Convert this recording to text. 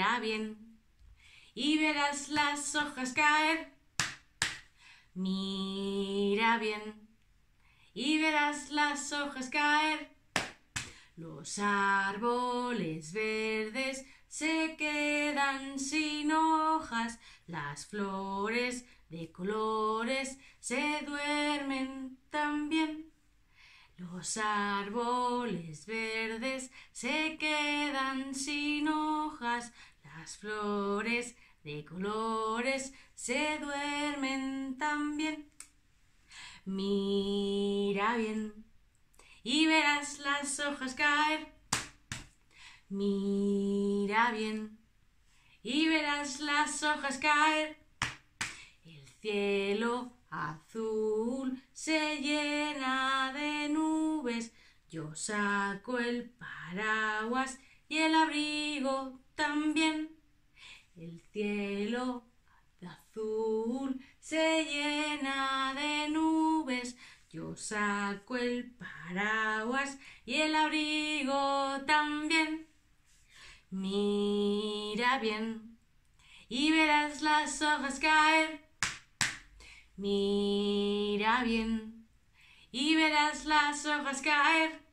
mira bien y verás las hojas caer. Mira bien y verás las hojas caer. Los árboles verdes se quedan sin hojas, las flores de colores se duermen también. Los árboles verdes se quedan sin hojas, las flores de colores se duermen también. Mira bien y verás las hojas caer. Mira bien y verás las hojas caer. El cielo azul se llena de nubes. Yo saco el paraguas y el abrigo también. El cielo azul se llena de nubes. Yo saco el paraguas y el abrigo también. Mira bien y verás las hojas caer. Mira bien y verás las hojas caer.